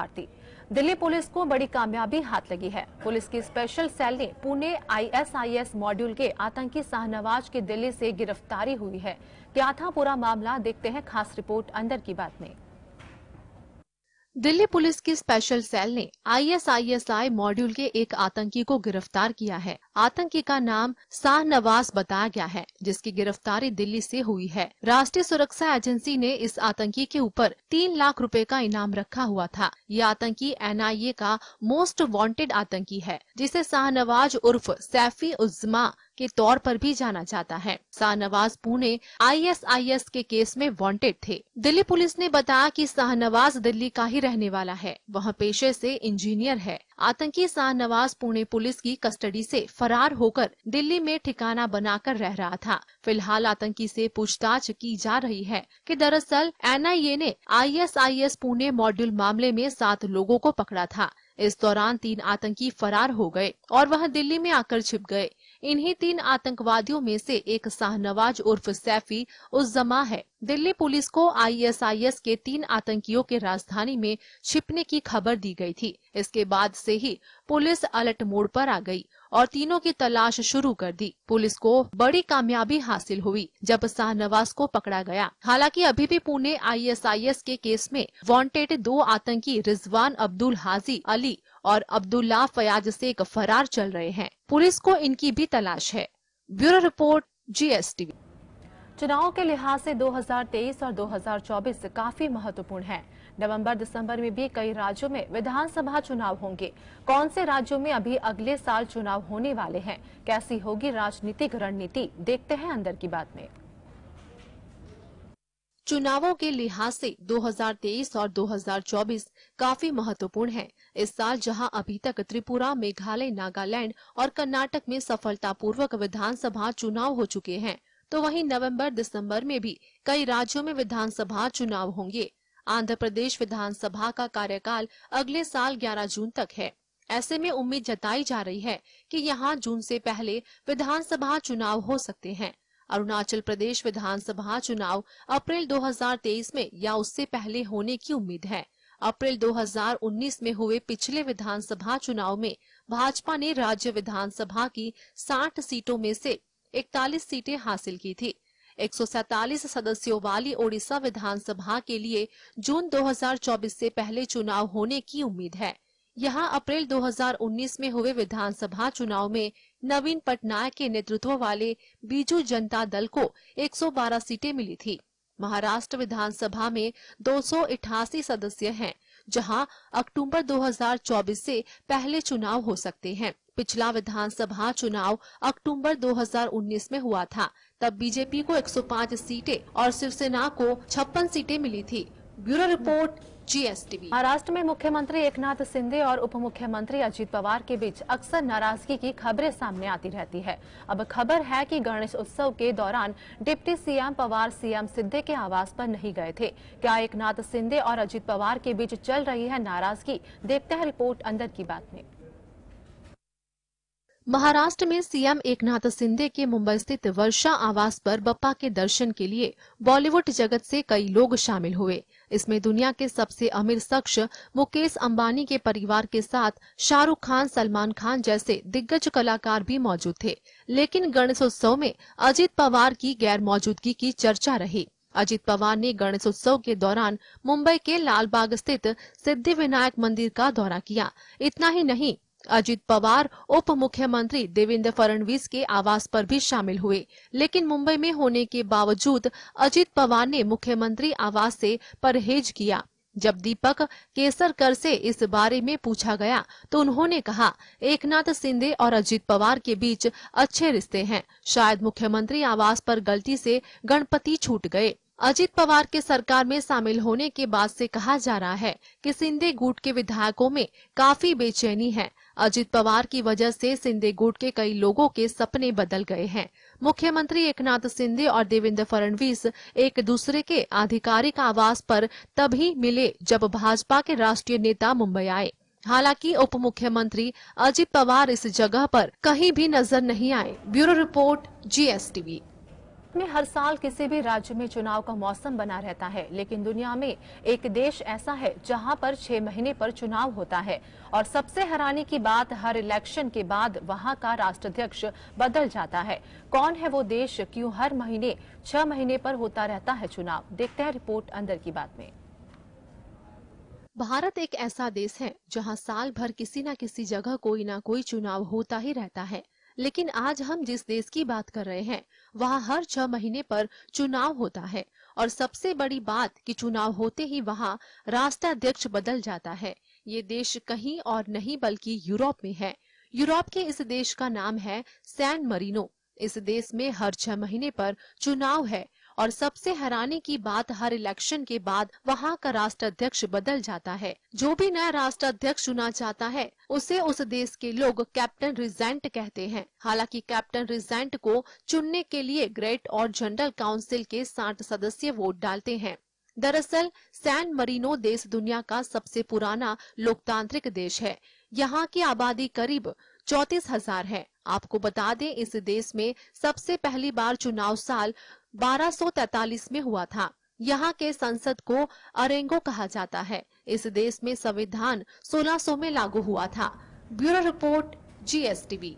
Bharti Delhi police को बड़ी कामयाबी हाथ लगी है पुलिस की स्पेशल सेल ने पुणे आईएसआईएस मॉड्यूल के आतंकी शाहनवाज की दिल्ली से गिरफ्तारी हुई है क्या था पूरा मामला देखते हैं खास रिपोर्ट अंदर की बात में दिल्ली पुलिस की स्पेशल सेल ने आईएसआईएसआई मॉड्यूल के एक आतंकी को गिरफ्तार किया है आतंकी का नाम शाह नवाज बताया गया है जिसकी गिरफ्तारी दिल्ली से हुई है राष्ट्रीय सुरक्षा एजेंसी ने इस आतंकी के ऊपर तीन लाख रुपए का इनाम रखा हुआ था ये आतंकी एनआईए का मोस्ट वांटेड आतंकी है जिसे शाहनवाज उर्फ सैफी उजमा के तौर पर भी जाना जाता है शाहनवाज पुणे आईएसआईएस के केस में वांटेड थे दिल्ली पुलिस ने बताया कि शाहनवाज दिल्ली का ही रहने वाला है वह पेशे से इंजीनियर है आतंकी शाहनवाज पुणे पुलिस की कस्टडी से फरार होकर दिल्ली में ठिकाना बनाकर रह रहा था फिलहाल आतंकी से पूछताछ की जा रही है कि दरअसल एनआईए ने आईएसआईएस पुणे मॉड्यूल मामले में सात लोगों को पकड़ा था इस दौरान तीन आतंकी फरार हो गए और वह दिल्ली में आकर छिप गए इन्हीं तीन आतंकवादियों में से एक शाहनवाज उर्फ सैफी उस जमा है दिल्ली पुलिस को आईएसआईएस के तीन आतंकियों के राजधानी में छिपने की खबर दी गई थी इसके बाद से ही पुलिस अलर्ट मोड पर आ गई और तीनों की तलाश शुरू कर दी पुलिस को बड़ी कामयाबी हासिल हुई जब शाहनवाज को पकड़ा गया हालांकि अभी भी पुणे आईएसआईएस के केस में वांटेड दो आतंकी रिजवान अब्दुल हाजी अली और अब्दुल्ला फयाज ऐसी फरार चल रहे हैं पुलिस को इनकी भी तलाश है ब्यूरो रिपोर्ट जी चुनाव के लिहाज से 2023 और 2024 काफी महत्वपूर्ण है नवंबर दिसंबर में भी कई राज्यों में विधानसभा चुनाव होंगे कौन से राज्यों में अभी अगले साल चुनाव होने वाले हैं कैसी होगी राजनीतिक रणनीति देखते हैं अंदर की बात में चुनावों के लिहाज से 2023 और 2024 काफी महत्वपूर्ण है इस साल जहां अभी तक त्रिपुरा मेघालय नागालैंड और कर्नाटक में सफलतापूर्वक विधानसभा चुनाव हो चुके हैं तो वहीं नवंबर दिसंबर में भी कई राज्यों में विधानसभा चुनाव होंगे आंध्र प्रदेश विधानसभा का कार्यकाल अगले साल 11 जून तक है ऐसे में उम्मीद जताई जा रही है कि यहाँ जून से पहले विधानसभा चुनाव हो सकते हैं अरुणाचल प्रदेश विधानसभा चुनाव अप्रैल 2023 में या उससे पहले होने की उम्मीद है अप्रैल 2019 में हुए पिछले विधानसभा चुनाव में भाजपा ने राज्य विधानसभा की 60 सीटों में से इकतालीस सीटें हासिल की थी एक सदस्यों वाली ओडिशा विधानसभा के लिए जून 2024 से पहले चुनाव होने की उम्मीद है यहां अप्रैल 2019 में हुए विधानसभा चुनाव में नवीन पटनायक के नेतृत्व वाले बीजू जनता दल को 112 सीटें मिली थी महाराष्ट्र विधानसभा में दो सदस्य हैं जहां अक्टूबर 2024 से पहले चुनाव हो सकते हैं पिछला विधानसभा चुनाव अक्टूबर 2019 में हुआ था तब बीजेपी को 105 सीटें और शिवसेना को छप्पन सीटें मिली थी ब्यूरो रिपोर्ट जीएसटीवी महाराष्ट्र में मुख्यमंत्री एकनाथ सिंधे और उप मुख्यमंत्री अजीत पवार के बीच अक्सर नाराजगी की खबरें सामने आती रहती है अब खबर है कि गणेश उत्सव के दौरान डिप्टी सीएम पवार सीएम सिद्धे के आवास पर नहीं गए थे क्या एकनाथ सिंधे और अजीत पवार के बीच चल रही है नाराजगी देखते हैं रिपोर्ट अंदर की बात में महाराष्ट्र में सीएम एकनाथ शिंदे के मुंबई स्थित वर्षा आवास पर बप्पा के दर्शन के लिए बॉलीवुड जगत से कई लोग शामिल हुए इसमें दुनिया के सबसे अमीर शख्स मुकेश अंबानी के परिवार के साथ शाहरुख खान सलमान खान जैसे दिग्गज कलाकार भी मौजूद थे लेकिन गणेशोत्सव में अजीत पवार की गैर मौजूदगी की चर्चा रही अजित पवार ने गणेशोत्सव के दौरान मुंबई के लालबाग स्थित सिद्धि विनायक मंदिर का दौरा किया इतना ही नहीं अजित पवार उप मुख्यमंत्री देवेंद्र फडणवीस के आवास पर भी शामिल हुए लेकिन मुंबई में होने के बावजूद अजीत पवार ने मुख्यमंत्री आवास से परहेज किया जब दीपक केसरकर से इस बारे में पूछा गया तो उन्होंने कहा एकनाथ सिंधे और अजीत पवार के बीच अच्छे रिश्ते हैं शायद मुख्यमंत्री आवास पर गलती से गणपति छूट गए अजीत पवार के सरकार में शामिल होने के बाद से कहा जा रहा है कि सिंधे गुट के विधायकों में काफी बेचैनी है अजीत पवार की वजह से सिंधे गुट के कई लोगों के सपने बदल गए हैं मुख्यमंत्री एकनाथ सिंधे और देवेंद्र फडणवीस एक दूसरे के आधिकारिक आवास पर तभी मिले जब भाजपा के राष्ट्रीय नेता मुंबई आए हालांकि उप मुख्यमंत्री अजित पवार इस जगह पर कहीं भी नजर नहीं आए ब्यूरो रिपोर्ट जीएसटीवी में हर साल किसी भी राज्य में चुनाव का मौसम बना रहता है लेकिन दुनिया में एक देश ऐसा है जहां पर छह महीने पर चुनाव होता है और सबसे हैरानी की बात हर इलेक्शन के बाद वहां का राष्ट्राध्यक्ष बदल जाता है कौन है वो देश क्यों हर महीने छह महीने पर होता रहता है चुनाव देखते हैं रिपोर्ट अंदर की बात में भारत एक ऐसा देश है जहां साल भर किसी न किसी जगह कोई ना कोई चुनाव होता ही रहता है लेकिन आज हम जिस देश की बात कर रहे हैं वहाँ हर छह महीने पर चुनाव होता है और सबसे बड़ी बात कि चुनाव होते ही वहाँ राष्ट्राध्यक्ष बदल जाता है ये देश कहीं और नहीं बल्कि यूरोप में है यूरोप के इस देश का नाम है सैन मरीनो इस देश में हर छह महीने पर चुनाव है और सबसे हैरानी की बात हर इलेक्शन के बाद वहाँ का राष्ट्राध्यक्ष बदल जाता है जो भी नया राष्ट्राध्यक्ष चुना जाता है उसे उस देश के लोग कैप्टन रिजेंट कहते हैं हालांकि कैप्टन रिजेंट को चुनने के लिए ग्रेट और जनरल काउंसिल के साठ सदस्य वोट डालते हैं दरअसल सैन मरीनो देश दुनिया का सबसे पुराना लोकतांत्रिक देश है यहाँ की आबादी करीब चौतीस हजार है आपको बता दें इस देश में सबसे पहली बार चुनाव साल 1243 में हुआ था यहाँ के संसद को अरेंगो कहा जाता है इस देश में संविधान 1600 में लागू हुआ था ब्यूरो रिपोर्ट जी